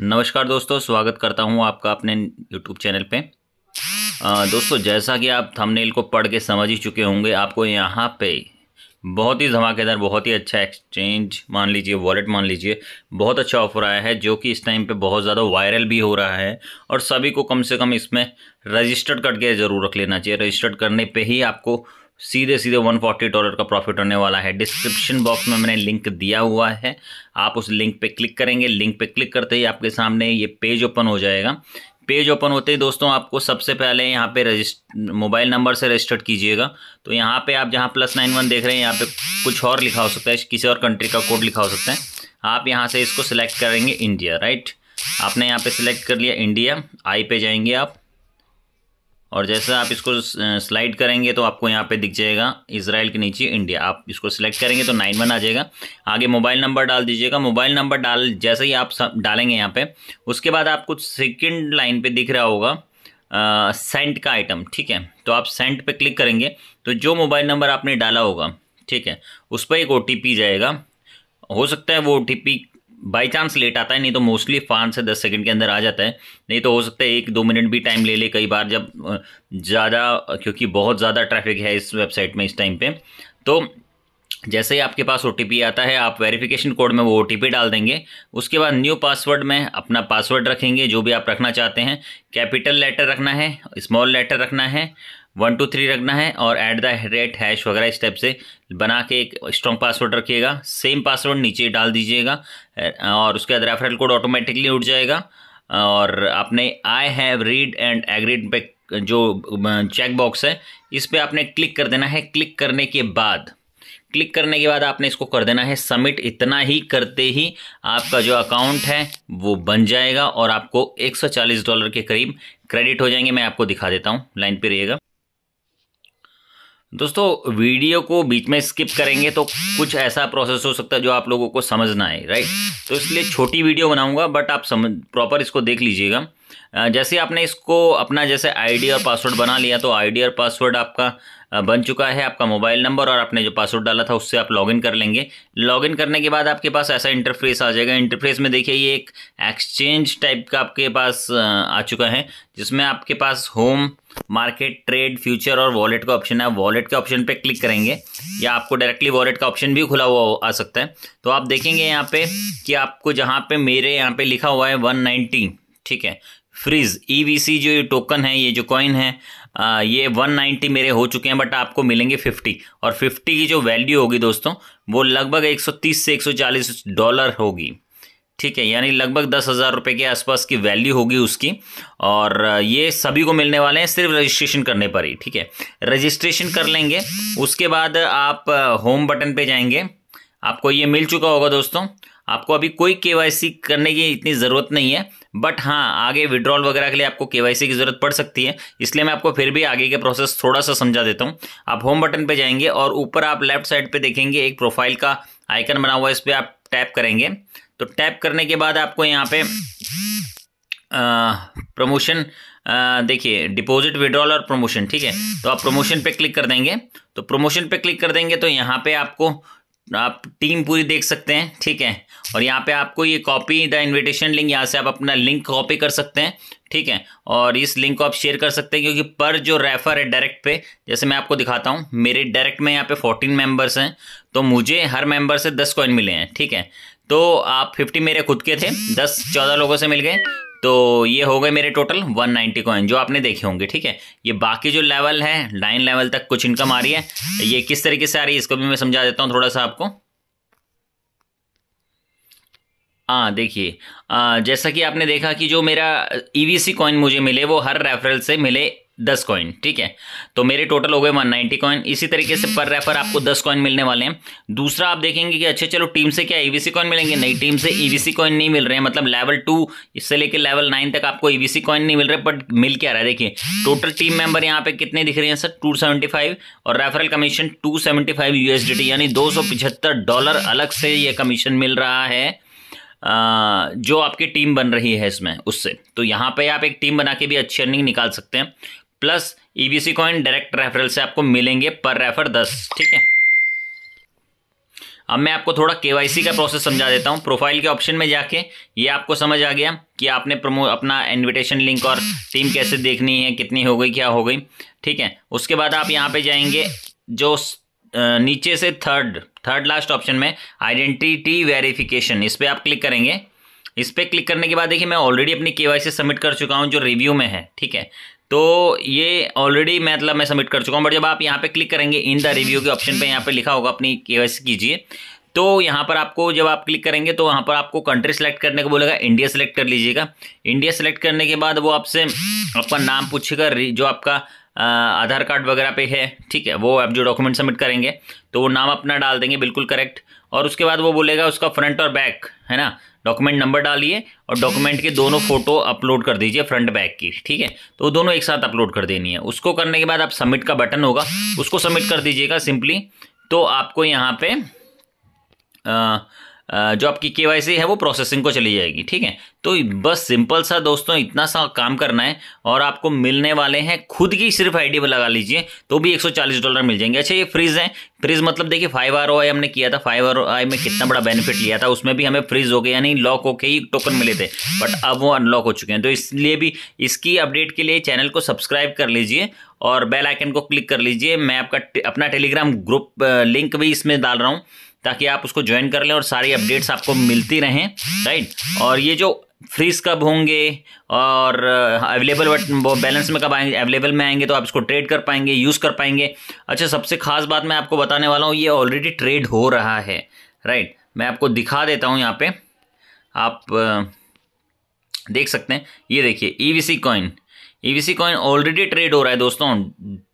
नमस्कार दोस्तों स्वागत करता हूं आपका अपने यूट्यूब चैनल पे आ, दोस्तों जैसा कि आप थंबनेल को पढ़ के समझ ही चुके होंगे आपको यहाँ पे बहुत ही धमाकेदार बहुत ही अच्छा एक्सचेंज मान लीजिए वॉलेट मान लीजिए बहुत अच्छा ऑफर आया है जो कि इस टाइम पे बहुत ज़्यादा वायरल भी हो रहा है और सभी को कम से कम इसमें रजिस्टर्ड करके ज़रूर रख लेना चाहिए रजिस्टर्ड करने पर ही आपको सीधे सीधे 140 डॉलर का प्रॉफिट होने वाला है डिस्क्रिप्शन बॉक्स में मैंने लिंक दिया हुआ है आप उस लिंक पे क्लिक करेंगे लिंक पे क्लिक करते ही आपके सामने ये पेज ओपन हो जाएगा पेज ओपन होते ही दोस्तों आपको सबसे पहले यहाँ पे रजिस्ट मोबाइल नंबर से रजिस्टर्ड कीजिएगा तो यहाँ पे आप जहाँ प्लस नाइन वन देख रहे हैं यहाँ पे कुछ और लिखा हो सकता है किसी और कंट्री का कोड लिखा हो सकता है आप यहाँ से इसको सिलेक्ट करेंगे इंडिया राइट आपने यहाँ पे सिलेक्ट कर लिया इंडिया आई पे जाएंगे आप और जैसा आप इसको स्लाइड करेंगे तो आपको यहाँ पे दिख जाएगा इसराइल के नीचे इंडिया आप इसको सिलेक्ट करेंगे तो नाइन वन आ जाएगा आगे मोबाइल नंबर डाल दीजिएगा मोबाइल नंबर डाल जैसे ही आप डालेंगे यहाँ पे उसके बाद आपको सेकंड लाइन पे दिख रहा होगा सेंट का आइटम ठीक है तो आप सेंट पे क्लिक करेंगे तो जो मोबाइल नंबर आपने डाला होगा ठीक है उस पर एक ओ जाएगा हो सकता है वो ओ बाई चांस लेट आता है नहीं तो मोस्टली पाँच से दस सेकंड के अंदर आ जाता है नहीं तो हो सकता है एक दो मिनट भी टाइम ले ले कई बार जब ज़्यादा क्योंकि बहुत ज़्यादा ट्रैफिक है इस वेबसाइट में इस टाइम पे तो जैसे ही आपके पास ओ आता है आप वेरिफिकेशन कोड में वो ओ डाल देंगे उसके बाद न्यू पासवर्ड में अपना पासवर्ड रखेंगे जो भी आप रखना चाहते हैं कैपिटल लेटर रखना है स्मॉल लेटर रखना है वन टू थ्री रखना है और एट द रेट हैश वगैरह इस टाइप से बना के एक स्ट्रॉन्ग पासवर्ड रखिएगा सेम पासवर्ड नीचे डाल दीजिएगा और उसके बाद रेफरल कोड ऑटोमेटिकली उठ जाएगा और आपने I have read and agreed पे जो चेक बॉक्स है इस पर आपने क्लिक कर देना है क्लिक करने के बाद क्लिक करने के बाद आपने इसको कर देना है सबमिट इतना ही करते ही आपका जो अकाउंट है वो बन जाएगा और आपको 140 डॉलर के करीब क्रेडिट हो जाएंगे मैं आपको दिखा देता हूं लाइन पे रहिएगा दोस्तों वीडियो को बीच में स्किप करेंगे तो कुछ ऐसा प्रोसेस हो सकता है जो आप लोगों को समझ ना आए राइट तो इसलिए छोटी वीडियो बनाऊंगा बट आप समझ प्रॉपर इसको देख लीजिएगा जैसे आपने इसको अपना जैसे आईडी और पासवर्ड बना लिया तो आईडी और पासवर्ड आपका बन चुका है आपका मोबाइल नंबर और आपने जो पासवर्ड डाला था उससे आप लॉगिन कर लेंगे लॉगिन करने के बाद आपके पास ऐसा इंटरफेस आ जाएगा इंटरफेस में देखिए ये एक एक्सचेंज टाइप का आपके पास आ चुका है जिसमें आपके पास होम मार्केट ट्रेड फ्यूचर और वॉलेट का ऑप्शन है वॉलेट के ऑप्शन पे क्लिक करेंगे या आपको डायरेक्टली वॉलेट का ऑप्शन भी खुला हुआ आ सकता है तो आप देखेंगे यहाँ पे कि आपको जहाँ पे मेरे यहाँ पे लिखा हुआ है वन ठीक है फ्रीज ई e जो ये टोकन है ये जो कॉइन है आ, ये 190 मेरे हो चुके हैं बट आपको मिलेंगे 50 और 50 की जो वैल्यू होगी दोस्तों वो लगभग 130 से 140 डॉलर होगी ठीक है यानी लगभग दस हज़ार रुपये के आसपास की वैल्यू होगी उसकी और ये सभी को मिलने वाले हैं सिर्फ रजिस्ट्रेशन करने पर ही ठीक है रजिस्ट्रेशन कर लेंगे उसके बाद आप होम बटन पे जाएंगे आपको ये मिल चुका होगा दोस्तों आपको अभी कोई केवाईसी करने की इतनी ज़रूरत नहीं है बट हाँ आगे विड्रॉल वगैरह के लिए आपको केवाईसी की ज़रूरत पड़ सकती है इसलिए मैं आपको फिर भी आगे के प्रोसेस थोड़ा सा समझा देता हूँ आप होम बटन पर जाएंगे और ऊपर आप लेफ्ट साइड पर देखेंगे एक प्रोफाइल का आइकन बना हुआ है इस पर आप टैप करेंगे तो टैप करने के बाद आपको यहाँ पे प्रमोशन देखिए डिपॉजिट विड्रॉल और प्रमोशन ठीक है तो आप प्रमोशन पे क्लिक कर देंगे तो प्रमोशन पे क्लिक कर देंगे तो यहाँ पे आपको आप टीम पूरी देख सकते हैं ठीक है और यहाँ पे आपको ये कॉपी द इनविटेशन लिंक यहाँ से आप अपना लिंक कॉपी कर सकते हैं ठीक है और इस लिंक को आप शेयर कर सकते हैं क्योंकि पर जो रेफर है डायरेक्ट पे जैसे मैं आपको दिखाता हूँ मेरे डायरेक्ट में यहाँ पे 14 मेंबर्स हैं तो मुझे हर मेंबर से 10 कॉइन मिले हैं ठीक है तो आप 50 मेरे खुद के थे 10 14 लोगों से मिल गए तो ये हो गए मेरे टोटल 190 नाइन्टी कॉइन जो आपने देखे होंगे ठीक है ये बाकी जो लेवल है नाइन लेवल तक कुछ इनकम आ रही है ये किस तरीके से आ रही है इसको भी मैं समझा देता हूँ थोड़ा सा आपको हाँ देखिए जैसा कि आपने देखा कि जो मेरा ईवीसी e कॉइन मुझे मिले वो हर रेफरल से मिले दस कॉइन ठीक है तो मेरे टोटल हो गए वन नाइनटी कॉइन इसी तरीके से पर रेफर आपको दस कॉइन मिलने वाले हैं दूसरा आप देखेंगे कि अच्छे चलो टीम से क्या ईवीसी e कॉइन मिलेंगे नहीं टीम से ईवीसी e कॉइन नहीं मिल रहे हैं मतलब लेवल टू इससे लेकर लेवल नाइन तक आपको ईवीसी e कॉइन नहीं मिल रहे बट मिल क्या रहा है देखिए टोटल टीम मेंबर यहाँ पे कितने दिख रहे हैं सर टू और रेफरल कमीशन टू सेवेंटी यानी दो डॉलर अलग से ये कमीशन मिल रहा है आ, जो आपकी टीम बन रही है इसमें उससे तो यहाँ पे आप एक टीम बना के भी अच्छी अर्निंग निकाल सकते हैं plus EBC coin direct referral से आपको मिलेंगे पर रेफर दस ठीक है अब मैं आपको थोड़ा केवाईसी का प्रोसेस समझा देता हूँ प्रोफाइल के ऑप्शन में जाके ये आपको समझ आ गया कि आपने प्रमो अपना इनविटेशन लिंक और टीम कैसे देखनी है कितनी हो गई क्या हो गई ठीक है उसके बाद आप यहाँ पे जाएंगे जो नीचे से थर्ड थर्ड लास्ट ऑप्शन में आइडेंटिटी वेरिफिकेशन इस पर आप क्लिक करेंगे इस पर क्लिक करने के बाद देखिए मैं ऑलरेडी अपनी के सबमिट कर चुका हूँ जो रिव्यू में है ठीक है तो ये ऑलरेडी मतलब मैं सबमिट कर चुका हूँ बट जब आप यहाँ पे क्लिक करेंगे इन द रिव्यू के ऑप्शन पे यहाँ पे लिखा होगा अपनी के कीजिए तो यहाँ पर आपको जब आप क्लिक करेंगे तो वहाँ पर आपको कंट्री सेलेक्ट करने को बोलेगा इंडिया सेलेक्ट कर लीजिएगा इंडिया सेलेक्ट करने के बाद वो आपसे आपका नाम पूछेगा जो आपका आधार कार्ड वगैरह पे है ठीक है वो आप जो डॉक्यूमेंट सबमिट करेंगे तो वो नाम अपना डाल देंगे बिल्कुल करेक्ट और उसके बाद वो बोलेगा उसका फ्रंट और बैक है ना डॉक्यूमेंट नंबर डालिए और डॉक्यूमेंट के दोनों फोटो अपलोड कर दीजिए फ्रंट बैक की ठीक है तो दोनों एक साथ अपलोड कर देनी है उसको करने के बाद आप सबमिट का बटन होगा उसको सबमिट कर दीजिएगा सिंपली तो आपको यहाँ पे आ, जो आपकी के है वो प्रोसेसिंग को चली जाएगी ठीक है तो बस सिंपल सा दोस्तों इतना सा काम करना है और आपको मिलने वाले हैं खुद की सिर्फ आईडी पर लगा लीजिए तो भी 140 डॉलर मिल जाएंगे अच्छा ये फ्रीज है फ्रीज मतलब देखिए फाइव आर ओ आई हमने किया था फाइव आर ओ आई में कितना बड़ा बेनिफिट लिया था उसमें भी हमें फ्रीज हो गया यानी लॉक होके ही टोकन मिले थे बट अब वो अनलॉक हो चुके हैं तो इसलिए भी इसकी अपडेट के लिए चैनल को सब्सक्राइब कर लीजिए और बेल आइकन को क्लिक कर लीजिए मैं आपका अपना टेलीग्राम ग्रुप लिंक भी इसमें डाल रहा हूँ ताकि आप उसको ज्वाइन कर लें और सारी अपडेट्स आपको मिलती रहें राइट और ये जो फ्रीज कब होंगे और अवेलेबल uh, वो बैलेंस में कब आएंगे अवेलेबल में आएंगे तो आप इसको ट्रेड कर पाएंगे यूज़ कर पाएंगे अच्छा सबसे खास बात मैं आपको बताने वाला हूँ ये ऑलरेडी ट्रेड हो रहा है राइट मैं आपको दिखा देता हूँ यहाँ पे आप uh, देख सकते हैं ये देखिए E V C coin E V C coin already trade हो रहा है दोस्तों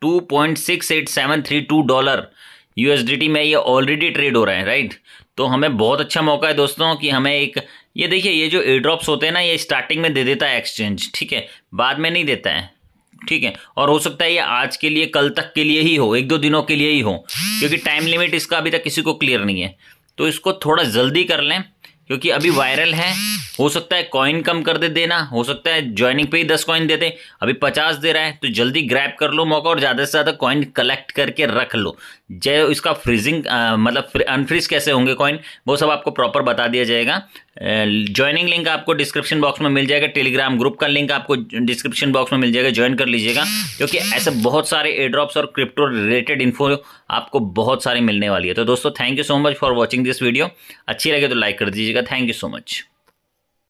two point six eight seven three two dollar USDT में ये ऑलरेडी ट्रेड हो रहा है राइट तो हमें बहुत अच्छा मौका है दोस्तों कि हमें एक ये देखिए ये जो ड्रॉप्स होते हैं ना ये स्टार्टिंग में दे देता है एक्सचेंज ठीक है बाद में नहीं देता है ठीक है और हो सकता है ये आज के लिए कल तक के लिए ही हो एक दो दिनों के लिए ही हो क्योंकि टाइम लिमिट इसका अभी तक किसी को क्लियर नहीं है तो इसको थोड़ा जल्दी कर लें क्योंकि अभी वायरल है हो सकता है कॉइन कम कर दे देना हो सकता है ज्वाइनिंग पे ही दस कॉइन दे दे अभी पचास दे रहा है तो जल्दी ग्रैप कर लो मौका और ज़्यादा से ज़्यादा कॉइन कलेक्ट करके रख लो जय इसका फ्रीजिंग मतलब मतलब अनफ्रीज कैसे होंगे कॉइन वो सब आपको प्रॉपर बता दिया जाएगा ज्वाइनिंग लिंक आपको डिस्क्रिप्शन बॉक्स में मिल जाएगा टेलीग्राम ग्रुप का लिंक आपको डिस्क्रिप्शन बॉक्स में मिल जाएगा ज्वाइन कर लीजिएगा क्योंकि ऐसे बहुत सारे एड्रॉप्स और क्रिप्टो रिलेटेड इन्फो आपको बहुत सारे मिलने वाली है तो दोस्तों thank you so much for watching this video अच्छी लगे तो लाइक कर दीजिएगा थैंक यू सो मच